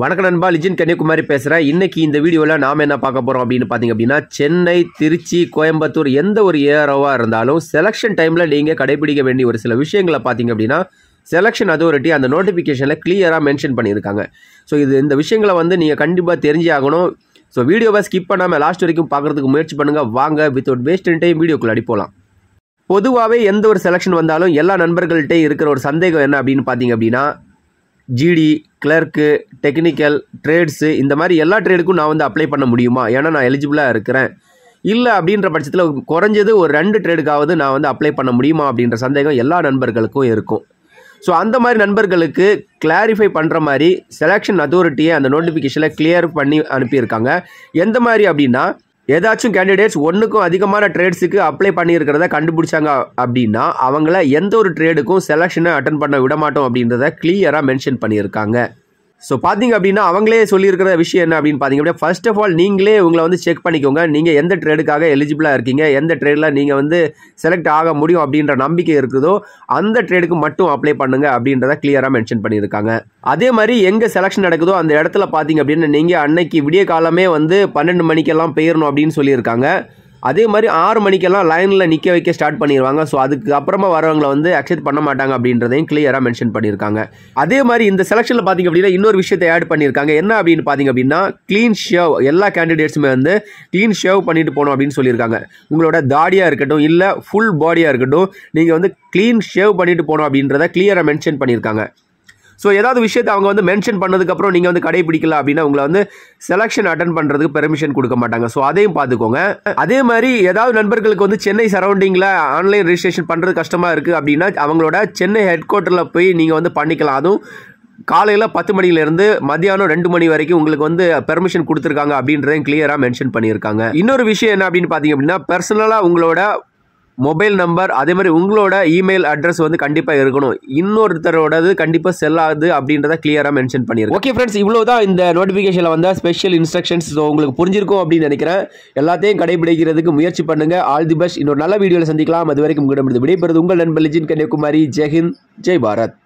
வணக்க நண்பா லிஜின் கன்னியாகுமரி பேசுகிறேன் இன்றைக்கி இந்த வீடியோவில் நாம் என்ன பார்க்க போகிறோம் அப்படின்னு பார்த்தீங்க அப்படின்னா சென்னை திருச்சி கோயம்புத்தூர் எந்த ஒரு ஏரோவாக இருந்தாலும் செலெக்ஷன் டைமில் நீங்கள் கடைபிடிக்க வேண்டிய ஒரு சில விஷயங்களை பார்த்தீங்க அப்படின்னா செலெக்ஷன் அதோரிட்டி அந்த நோட்டிஃபிகேஷனில் கிளியராக மென்ஷன் பண்ணியிருக்காங்க ஸோ இது இந்த விஷயங்களை வந்து நீங்கள் கண்டிப்பாக தெரிஞ்சே ஆகணும் ஸோ வீடியோவை ஸ்கிப் பண்ணாமல் லாஸ்ட் வரைக்கும் பார்க்குறதுக்கு முயற்சி பண்ணுங்கள் வாங்க வித்தவுட் வேஸ்ட் டைம் வீடியோக்குள்ள அடிப்போலாம் பொதுவாகவே எந்த ஒரு செலெக்ஷன் வந்தாலும் எல்லா நண்பர்கள்ட்டே இருக்கிற ஒரு சந்தேகம் என்ன அப்படின்னு பார்த்தீங்க அப்படின்னா ஜிடி கிளர்க்கு டெக்னிக்கல் ட்ரேட்ஸு இந்த மாதிரி எல்லா ட்ரேடுக்கும் நான் வந்து அப்ளை பண்ண முடியுமா ஏன்னா நான் எலிஜிபிளாக இருக்கிறேன் இல்லை அப்படின்ற பட்சத்தில் குறைஞ்சது ஒரு ரெண்டு ட்ரேடுக்காவது நான் வந்து அப்ளை பண்ண முடியுமா அப்படின்ற சந்தேகம் எல்லா நண்பர்களுக்கும் இருக்கும் ஸோ அந்த மாதிரி நண்பர்களுக்கு கிளாரிஃபை பண்ணுற மாதிரி செலெக்ஷன் அத்தாரிட்டியை அந்த நோட்டிஃபிகேஷனில் கிளியர் பண்ணி அனுப்பியிருக்காங்க எந்த மாதிரி அப்படின்னா ஏதாச்சும் கேண்டிடேட்ஸ் ஒன்றுக்கும் அதிகமான ட்ரேட்ஸுக்கு அப்ளை பண்ணியிருக்கிறத கண்டுபிடிச்சாங்க அப்படின்னா அவங்கள எந்த ஒரு ட்ரேடுக்கும் செலெக்ஷனை அட்டன் பண்ண விடமாட்டோம் அப்படின்றத கிளியராக மென்ஷன் பண்ணியிருக்காங்க ஸோ பார்த்தீங்க அப்படின்னா அவங்களே சொல்லியிருக்கிற விஷயம் என்ன அப்படின்னு பார்த்தீங்க அப்படின்னா ஃபர்ஸ்ட் ஆஃப் ஆல் நீங்களே உங்களை வந்து செக் பண்ணிக்கோங்க நீங்கள் எந்த ட்ரேடுக்காக எலிஜிபிளாக இருக்கீங்க எந்த ட்ரேடில் நீங்கள் வந்து செலக்ட் ஆக முடியும் அப்படின்ற நம்பிக்கை இருக்குதோ அந்த ட்ரேடுக்கு மட்டும் அப்ளை பண்ணுங்கள் அப்படின்றத கிளியராக மென்ஷன் பண்ணியிருக்காங்க அதே மாதிரி எங்கே செலெக்ஷன் நடக்குதோ அந்த இடத்துல பார்த்தீங்க அப்படின்னா நீங்கள் அன்னைக்கு விடிய காலமே வந்து பன்னெண்டு மணிக்கெல்லாம் போயிடணும் அப்படின்னு சொல்லியிருக்காங்க அதே மாதிரி ஆறு மணிக்கெல்லாம் லைனில் நிற்க வைக்க ஸ்டார்ட் பண்ணிடுவாங்க ஸோ அதுக்கு அப்புறமா வரவங்களை வந்து அக்செப்ட் பண்ண மாட்டாங்க அப்படின்றதையும் கிளியராக மென்ஷன் பண்ணியிருக்காங்க அதே மாதிரி இந்த செலெக்ஷனில் பார்த்தீங்க அப்படின்னா இன்னொரு விஷயத்தை ஆட் பண்ணியிருக்காங்க என்ன அப்படின்னு பார்த்தீங்க அப்படின்னா க்ளீன் ஷேவ் எல்லா கேண்டிடேட்ஸுமே வந்து க்ளீன் ஷேவ் பண்ணிட்டு போகணும் அப்படின்னு சொல்லியிருக்காங்க உங்களோட தாடியாக இருக்கட்டும் இல்லை ஃபுல் பாடியாக இருக்கட்டும் நீங்கள் வந்து க்ளீன் ஷேவ் பண்ணிட்டு போகணும் அப்படின்றத கிளியராக மென்ஷன் பண்ணியிருக்காங்க ஸோ ஏதாவது விஷயத்தை அவங்க வந்து மென்ஷன் பண்ணதுக்கப்புறம் நீங்கள் வந்து கடைபிடிக்கல அப்படின்னா உங்களை வந்து செலெக்ஷன் அட்டன் பண்ணுறதுக்கு பெர்மிஷன் கொடுக்க மாட்டாங்க ஸோ அதையும் பார்த்துக்கோங்க அதே மாதிரி ஏதாவது நண்பர்களுக்கு வந்து சென்னை சரௌண்டிங்கில் ஆன்லைன் ரிஜிஸ்ட்ரேஷன் பண்ணுறது கஷ்டமாக இருக்குது அப்படின்னா அவங்களோட சென்னை ஹெட் குவார்ட்டரில் போய் நீங்கள் வந்து பண்ணிக்கலாம் அதுவும் காலையில் பத்து மணிலேருந்து மதியானம் ரெண்டு மணி வரைக்கும் உங்களுக்கு வந்து பெர்மிஷன் கொடுத்துருக்காங்க அப்படின்றதையும் கிளியராக மென்ஷன் பண்ணியிருக்காங்க இன்னொரு விஷயம் என்ன அப்படின்னு பார்த்தீங்க அப்படின்னா பர்சனலாக உங்களோட மொபைல் நம்பர் அதே மாதிரி உங்களோட இமெயில் அட்ரஸ் வந்து கண்டிப்பாக இருக்கணும் இன்னொருத்தரோடது கண்டிப்பாக செல்லாது அப்படின்றத கிளியராக மென்ஷன் பண்ணிடுவோம் ஓகே ஃப்ரெண்ட்ஸ் இவ்வளோ தான் இந்த நோட்டிஃபிகேஷனில் வந்த ஸ்பெஷல் இன்ஸ்ட்ரக்ஷன்ஸ் உங்களுக்கு புரிஞ்சிருக்கும் அப்படின்னு நினைக்கிறேன் எல்லாத்தையும் கடைபிடிக்கிறதுக்கு முயற்சி பண்ணுங்க ஆல் தி பெஸ்ட் இன்னொரு நல்ல வீடியோவில் சந்திக்கலாம் அது வரைக்கும் உங்களிடம் விடைபெறுது உங்கள் நண்பர் லிஜின் கன்னியாகுமரி ஜெய்ஹிந்த் ஜெய் பாரத்